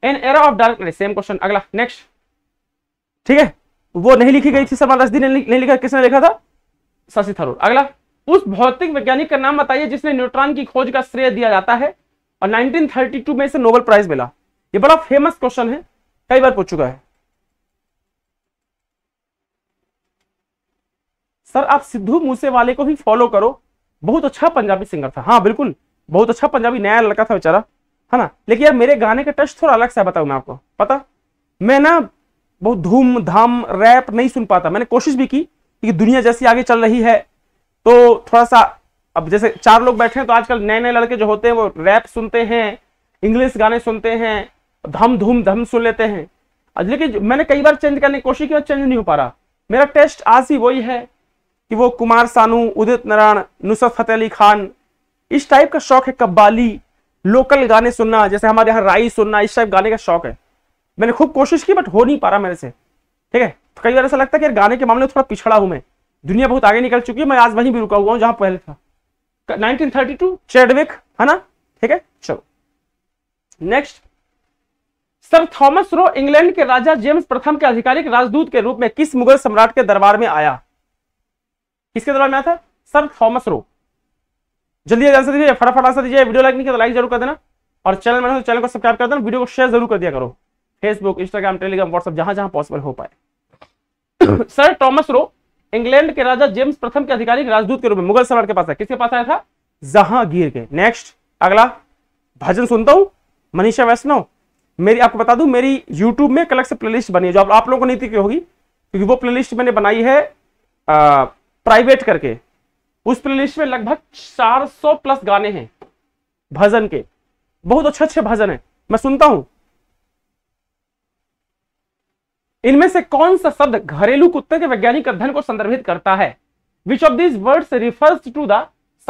an era of darkness same question अगला नेक्स्ट ठीक है वो नहीं लिखी गई थी सलमान रसदी ने नहीं लिखा किसने लिखा था शशि थरूर अगला उस भौतिक वैज्ञानिक का नाम बताइए जिसने न्यूट्रॉन की खोज का श्रेय दिया जाता है और 1932 में इसे नोबेल प्राइज मिला ये बड़ा फेमस क्वेश्चन है कई बार पूछ चुका है सर आप सिद्धू वाले को ही फॉलो करो बहुत अच्छा पंजाबी सिंगर था हाँ बिल्कुल बहुत अच्छा पंजाबी नया लड़का था बेचारा है ना लेकिन यार मेरे गाने का टच थोड़ा अलग सा बताऊ मैं आपको पता मैं ना बहुत धूम धाम रैप नहीं सुन पाता मैंने कोशिश भी की कि दुनिया जैसी आगे चल रही है तो थोड़ा सा अब जैसे चार लोग बैठे हैं तो आजकल नए नए लड़के जो होते हैं वो रैप सुनते हैं इंग्लिश गाने सुनते हैं धम धूम धम सुन लेते हैं लेकिन मैंने कई बार चेंज करने की कोशिश की और चेंज नहीं हो पा रहा मेरा टेस्ट आज ही वही है कि वो कुमार सानू उदित नारायण नुसरत फतेह अली खान इस टाइप का शौक है कब्बाली लोकल गाने सुनना जैसे हमारे यहाँ राई सुनना इस टाइप गाने का शौक है मैंने खूब कोशिश की बट हो नहीं पा रहा मेरे से ठीक है तो कई बार ऐसा लगता है कि यार गाने के मामले में थोड़ा पिछड़ा हूं मैं दुनिया बहुत आगे निकल चुकी है मैं आज वहीं भी रुका हुआ हूँ जहां पहले था 1932 चेडविक है ना ठीक है चलो next sir Thomas Roe England के राजा जेम्स प्रथम के आधिकारिक राजदूत के रूप में किस मुगल सम्राट के दरबार में आया किसके दरबार में आया था सर थॉमस रो जल्दी आंसर दीजिए फटाफट आंसर दीजिए वीडियो लाइक नहीं किया तो लाइक जरूर कर देना और चैनल में तो चैनल को सब्सक्राइब कर देना वीडियो को शेयर जरूर कर दिया करो फेसबुक इंस्टाग्राम टेलीग्राम व्हाट्सअप जहां जहां पॉसिबल हो पाए सर थॉमस रो इंग्लैंड के राजा जेम्स प्रथम के आधिकारिक राजदूत के रूप में मुगल सम्राट के पास आया किसके पास आया था जहांगीर के नेक्स्ट अगला भजन सुनता हूं मनीषा वैष्णव मेरी आपको बता दूं मेरी यूट्यूब में अलग से प्लेलिस्ट बनी है जो आप, आप लोगों को नहीं की होगी क्योंकि वो प्लेलिस्ट मैंने बनाई है आ, प्राइवेट करके उस प्लेलिस्ट में लगभग 400 प्लस गाने हैं भजन के बहुत अच्छे अच्छे भजन है मैं सुनता हूँ इनमें से कौन सा शब्द घरेलू कुत्ते के वैज्ञानिक अध्ययन को संदर्भित करता है which of this words refers to the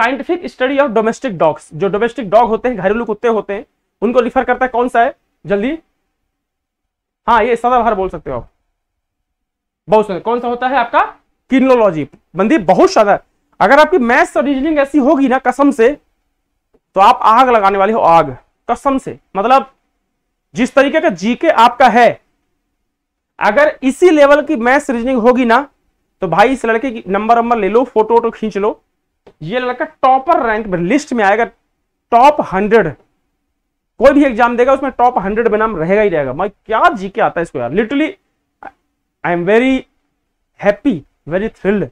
scientific study of domestic dogs जो डोमेस्टिक डॉग होते हैं घरेलू कुत्ते होते हैं उनको रिफर करता है कौन सा है जल्दी हाँ ये सदाबहार बोल सकते हो आप बहुत सुंदर कौन सा होता है आपका किनोलॉजी बंदी बहुत सदर अगर आपकी मैथ्स और रीजनिंग ऐसी होगी ना कसम से तो आप आग लगाने वाले हो आग कसम से मतलब जिस तरीके का जीके आपका है अगर इसी लेवल की मैथ्स रीजनिंग होगी ना तो भाई इस लड़के की नंबर वंबर ले लो फोटो वोटो खींच लो ये लड़का टॉपर रैंक में लिस्ट में आएगा टॉप हंड्रेड कोई भी एग्जाम देगा उसमें टॉप हंड्रेड में नाम रहेगा ही रहेगा मैं क्या जी के आता है इसको यार literally I am very happy very thrilled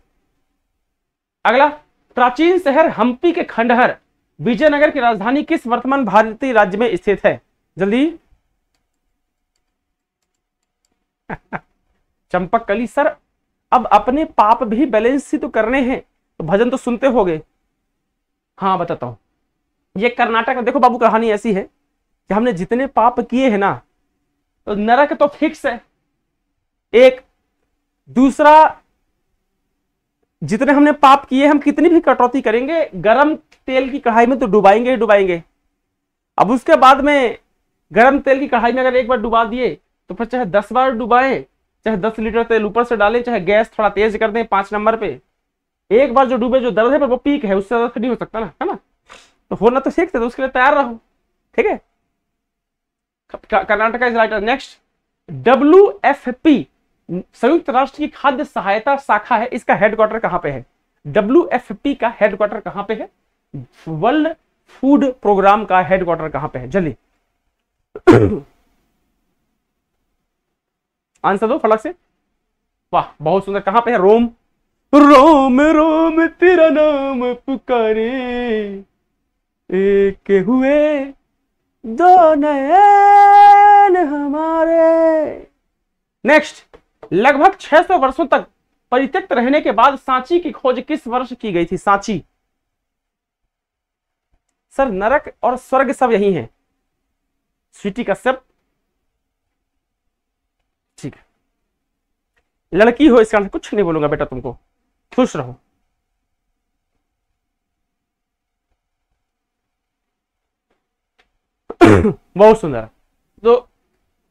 अगला प्राचीन शहर हम्पी के खंडहर विजयनगर की राजधानी किस वर्तमान भारतीय राज्य में स्थित है जल्दी चंपक कली सर अब अपने पाप भी बैलेंस ही तो करने हैं तो भजन तो सुनते हो गए हाँ बताता हूं ये कर्नाटक देखो बाबू कहानी ऐसी है कि हमने जितने पाप किए हैं ना तो नरक तो फिक्स है एक दूसरा जितने हमने पाप किए हम कितनी भी कटौती करेंगे गरम तेल की कढ़ाई में तो डुबाएंगे ही डुबाएंगे अब उसके बाद में गरम तेल की कढ़ाई में अगर एक बार डुबा दिए तो फिर चाहे दस बार डुबाए चाहे दस लीटर तेल ऊपर से डालें चाहे गैस थोड़ा तेज कर दें पांच नंबर पे एक बार जो डूबे जो दर्द है पर वो पीक है उससे ज्यादा तो नहीं हो सकता ना है ना तो होना तो सीखते तो उसके लिए तैयार रहो ठीक है Karnataka is right next W F P संयुक्त राष्ट्र की खाद्य सहायता शाखा है इसका हेडक्वार्टर कहां पे है डब्ल्यू एफ पी का हेडक्वार्टर कहां पे है वर्ल्ड फूड प्रोग्राम का हेडक्वार्टर कहां पे है जल्दी आंसर दो फटक से वाह बहुत सुंदर कहां पे है रोम रोम रोम तेरा नाम पुकारे एक हुए दो नयन हमारे नेक्स्ट लगभग 600 वर्षों तक परित्यक्त रहने के बाद सांची की खोज किस वर्ष की गई थी सांची सर नरक और स्वर्ग सब यही है स्वीटी का सब लड़की हो इस कारण कुछ नहीं बोलूंगा बेटा तुमको खुश रहो बहुत सुंदर तो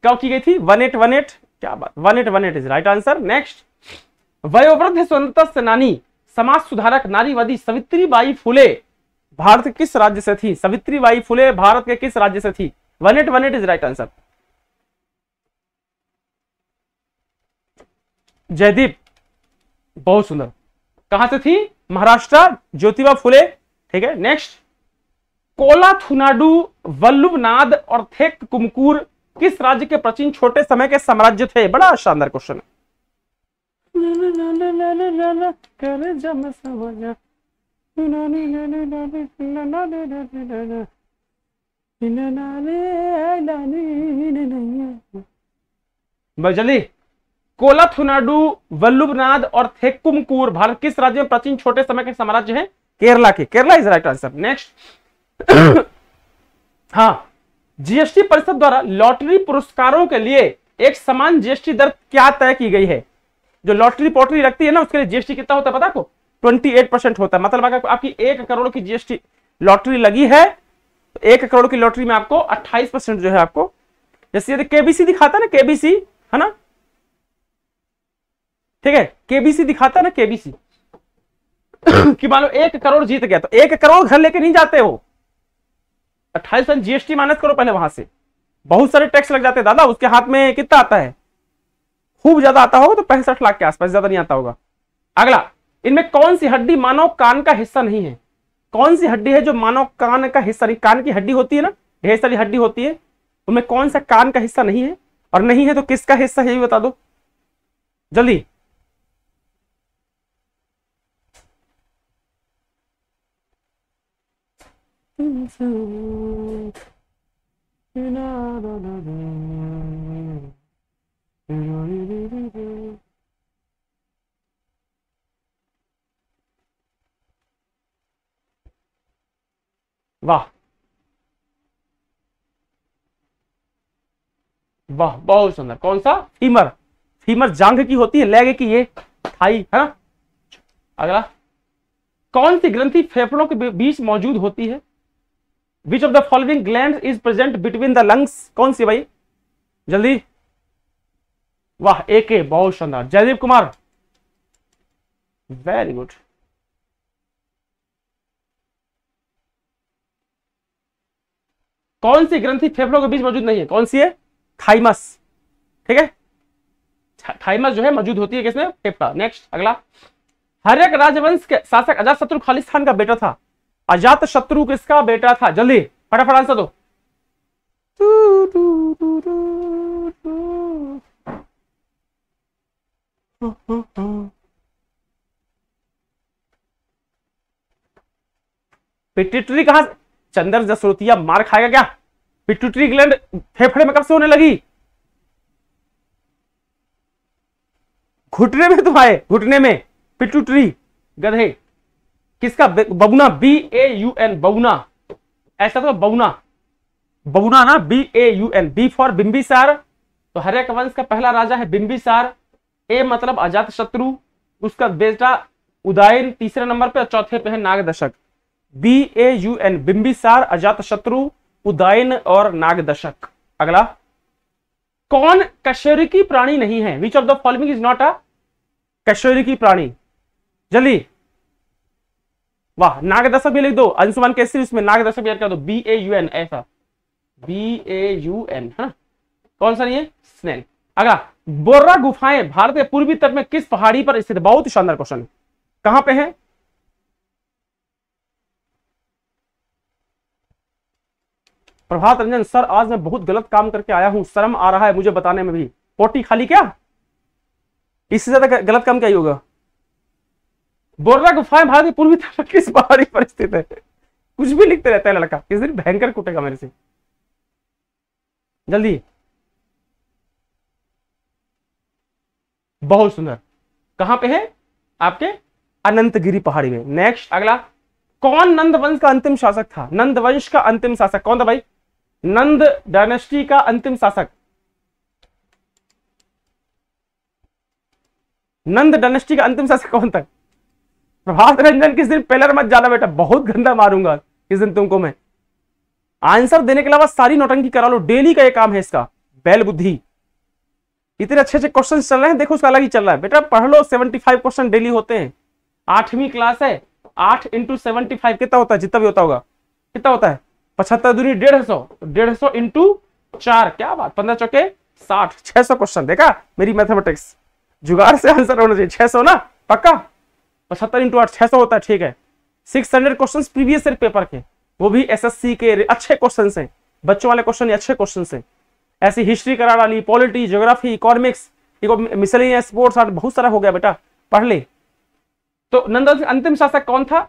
कब की गई थी वन एट वन एट क्या बात one eight one eight is right answer next वयोवृद्ध स्वतंत्रता सेनानी समाज सुधारक नारीवादी सवित्री बाई फुले भारत किस राज्य से थी सवित्री बाई फुले भारत के किस राज्य से थी one eight one eight is right answer Jaideep बहुत सुंदर कहां से थी महाराष्ट्र ज्योतिबा फुले ठीक है नेक्स्ट कोला थुनाडू वल्लुभनाद और थेक कुमकुर किस राज्य के प्राचीन छोटे समय के साम्राज्य थे बड़ा शानदार क्वेश्चन है जल्दी कोलाथुनाडु वल्लुभनाद और थेक्कुमकूर भारत किस राज्य में प्राचीन छोटे समय के साम्राज्य है केरला के Kerala is right answer next हाँ जीएसटी परिषद द्वारा लॉटरी पुरस्कारों के लिए एक समान जीएसटी दर क्या तय की गई है जो लॉटरी पोटरी रखती है ना उसके लिए जीएसटी कितना होता है पता आपको 28 परसेंट होता है मतलब अगर आपकी एक करोड़ की जीएसटी लॉटरी लगी है तो एक करोड़ की लॉटरी में आपको 28 परसेंट जो है आपको जैसे यदि केबीसी दिखाता है ना केबीसी है ना ठीक है केबीसी दिखाता है ना केबीसी कि मान लो एक करोड़ जीत गया तो एक करोड़ घर लेके नहीं जाते हो अट्ठाईस जीएसटी माइनस करो पहले वहां से बहुत सारे टैक्स लग जाते हैं दादा उसके हाथ में कितना आता है खूब ज्यादा आता होगा तो पैंसठ लाख के आसपास ज्यादा नहीं आता होगा अगला इनमें कौन सी हड्डी मानव कान का हिस्सा नहीं है कौन सी हड्डी है जो मानव कान का हिस्सा नहीं कान की हड्डी होती है ना ढेर सारी हड्डी होती है उनमें कौन सा कान का हिस्सा नहीं है और नहीं है तो किसका हिस्सा है ये बता दो जल्दी वाह वाह बहुत सुंदर कौन सा फीमर फीमर जांघ की होती है लेग की ये थाई है ना अगला कौन सी ग्रंथि फेफड़ों के बीच मौजूद होती है which of the following gland is present between the lungs कौन सी भाई जल्दी वाह एक बहुत शानदार जयदीप कुमार वेरी गुड कौन सी ग्रंथि फेफड़ों के बीच मौजूद नहीं है कौन सी है थाइमस ठीक है थाइमस जो है मौजूद होती है किसमें फेफड़ा नेक्स्ट अगला हर एक राजवंश के शासक अजात शत्रु खालिस्तान का बेटा था अजात शत्रु किसका बेटा था जल्दी फटाफट आंसर दो पिट्यूटरी कहा चंद्र जसरोतिया मार खाएगा क्या पिट्यूटरी ग्लैंड फेफड़े में कब से होने लगी घुटने में तुम्हारे घुटने में पिट्यूटरी गधे किसका बबुना बी ए यू एन बबुना ऐसा तो बबुना बबुना ना B A U N B for Bimbisara तो हरेक वंश का पहला राजा है बिंबिसार ए मतलब अजात शत्रु उसका बेटा उदयन तीसरे नंबर पे और चौथे पे है Nagadashak B A U N Bimbisara Ajatashatru Udayan और नागदशक अगला कौन कशेरिकी प्राणी नहीं है which of the following is not a कशेरिकी प्राणी जल्दी वाह नागदशक भी लिख दो अंशुमान कैसे उसमें नागदशक भी कर दो बी ए यू एन ऐसा बी ए यू एन है ना कौन सा नहीं है स्नेल अगला बोर्रा गुफाएं भारत के पूर्वी तट में किस पहाड़ी पर स्थित बहुत ही शानदार क्वेश्चन कहां पे है प्रभात रंजन सर आज मैं बहुत गलत काम करके आया हूं शर्म आ रहा है मुझे बताने में भी पोटी खाली क्या इससे ज्यादा गलत काम क्या ही होगा बोर्रा गुफाएं भारत की पूर्वी तरफ किस पहाड़ी पर स्थित है कुछ भी लिखते रहता है लड़का किस दिन भयंकर कुटेगा मेरे से जल्दी बहुत सुंदर कहां पे है आपके अनंतगिरी पहाड़ी में नेक्स्ट अगला कौन नंद वंश का अंतिम शासक था नंद वंश का अंतिम शासक कौन था भाई नंद डायनेस्टी का अंतिम शासक नंद डायनेस्टी का अंतिम शासक कौन था प्रभात रंजन किस दिन पेलर मत जाना बेटा बहुत गंदा मारूंगा किस दिन तुमको मैं आंसर देने के अलावा सारी नोटंकी करा लो डेली का ये काम है इसका बैल बुद्धि इतने अच्छे अच्छे क्वेश्चन चल रहे हैं देखो उसका अलग ही चल रहा है बेटा पढ़ लो सेवेंटी फाइव क्वेश्चन डेली होते हैं आठवीं क्लास है आठ इंटू सेवेंटी फाइव कितना होता है जितना भी होता होगा कितना होता है पचहत्तर दूरी डेढ़ सौ डेढ़ सौ इंटू चार क्या बात पंद्रह चौके साठ छह सौ क्वेश्चन देखा मेरी मैथमेटिक्स जुगाड़ से आंसर होना चाहिए छह सौ ना पक्का पचहत्तर इंटू आठ छह सौ होता है ठीक है six hundred question previous year paper के वो भी एसएससी के अच्छे क्वेश्चन हैं बच्चों वाले क्वेश्चन अच्छे क्वेश्चन हैं ऐसी हिस्ट्री करा डाली पॉलिटी ज्योग्राफी इकोनॉमिक्स मिसलिया स्पोर्ट्स आर्ट बहुत सारा हो गया बेटा पढ़ ले तो नंद अंतिम शासक कौन था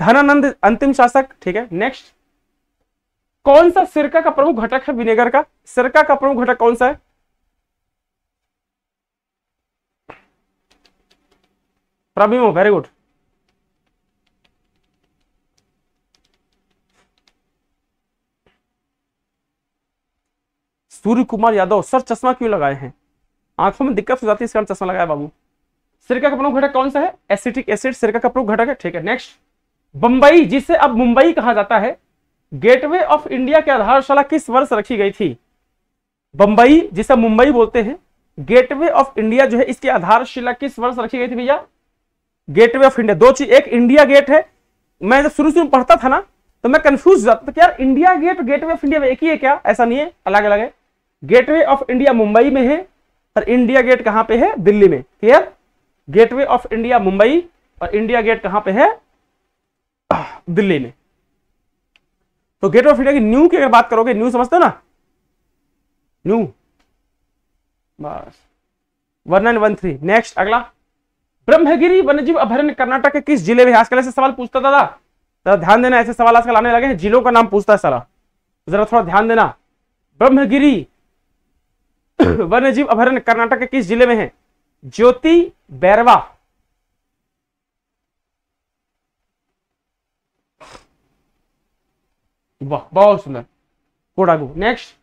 धनानंद अंतिम शासक ठीक है नेक्स्ट कौन सा सिरका का प्रमुख घटक है विनेगर का सिरका का प्रमुख घटक कौन सा है प्रभीमो very good Surya Kumar Yadav sir चश्मा क्यों लगाए हैं आंखों में दिक्कत हो जाती है इस कारण चश्मा लगाया बाबू सिरका का प्रमुख घटक कौन सा है एसिटिक एसिड सिरका का प्रमुख घटक है ठीक है नेक्स्ट बंबई जिसे अब मुंबई कहा जाता है गेटवे ऑफ इंडिया की आधारशाला किस वर्ष रखी गई थी बंबई जिसे मुंबई बोलते हैं गेटवे ऑफ इंडिया जो है इसकी आधारशिला किस वर्ष रखी गई थी भैया गेटवे ऑफ इंडिया दो चीज एक इंडिया गेट है मैं जब शुरू शुरू पढ़ता था ना तो मैं कंफ्यूज जाता था कि यार India gate gateway of India में एक ही है क्या ऐसा नहीं है अलग अलग है गेटवे ऑफ इंडिया मुंबई में है और इंडिया गेट कहां पे है दिल्ली में clear gateway of India Mumbai और इंडिया गेट कहां पे है दिल्ली में तो गेट ऑफ इंडिया की न्यू की अगर बात करोगे न्यू समझते हो ना न्यू बस one nine one three next अगला ब्रह्मगिरी वन्यजीव अभ्यारण्य कर्नाटक के किस जिले में आजकल ऐसे सवाल पूछता दादा दादा ध्यान देना ऐसे सवाल आजकल आने लगे हैं जिलों का नाम पूछता है सारा जरा थोड़ा ध्यान देना ब्रह्मगिरी वन्यजीव अभ्यारण्य कर्नाटक के किस जिले में है ज्योति बैरवा वाह बहुत सुंदर कोडागु नेक्स्ट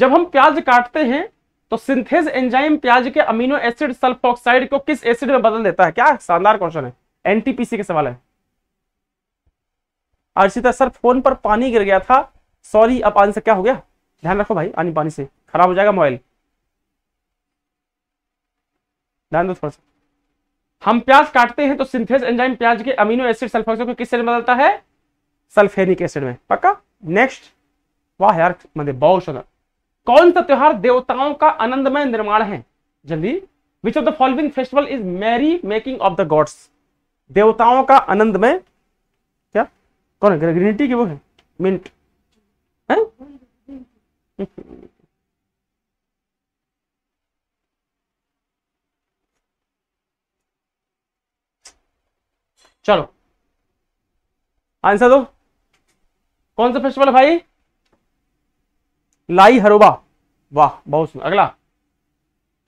जब हम प्याज काटते हैं तो सिंथेस एंजाइम प्याज के अमीनो एसिड सल्फोक्साइड को किस एसिड में बदल देता है क्या शानदार क्वेश्चन है एनटीपीसी के सवाल है अर्षिता सर फोन पर पानी गिर गया था सॉरी अब आंसर क्या हो गया ध्यान रखो भाई आनी पानी से खराब हो जाएगा मोबाइल ध्यान दो थोड़ा सा हम प्याज काटते हैं तो सिंथेस एंजाइम प्याज के अमीनो एसिड सल्फोक्साइड को किस एसिड में बदलता है सल्फेनिक एसिड में पक्का नेक्स्ट वाह यार मतलब बहुत सुंदर कौन सा त्योहार देवताओं का आनंदमय निर्माण है जल्दी which of the following festival is merry making of the gods देवताओं का आनंदमय क्या कौन है ग्रीनिटी की वो है मिंट है चलो आंसर दो कौन सा फेस्टिवल है भाई लाई हरोबा वाह बहुत सुंदर अगला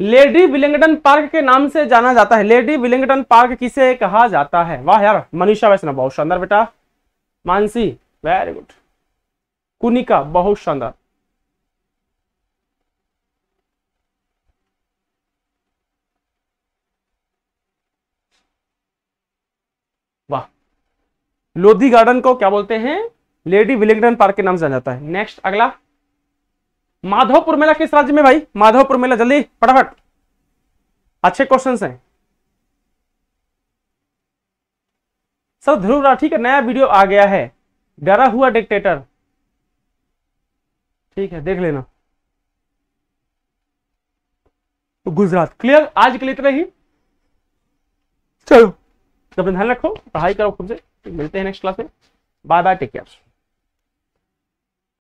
लेडी विलिंगटन पार्क के नाम से जाना जाता है लेडी विलिंगटन पार्क किसे कहा जाता है वाह यार मनीषा वैष्णव बहुत शानदार बेटा मानसी वेरी गुड कुनिका बहुत शानदार वाह लोधी गार्डन को क्या बोलते हैं लेडी विलिंगटन पार्क के नाम से जाना जाता है नेक्स्ट अगला माधवपुर मेला किस राज्य में भाई माधवपुर मेला जल्दी फटाफट अच्छे क्वेश्चन हैं सर ध्रुव राठी का नया वीडियो आ गया है डरा हुआ डिक्टेटर ठीक है देख लेना तो गुजरात क्लियर आज के लिए इतना ही चलो तब ध्यान रखो पढ़ाई करो खुद से मिलते हैं नेक्स्ट क्लास में बाय बाय टेक केयर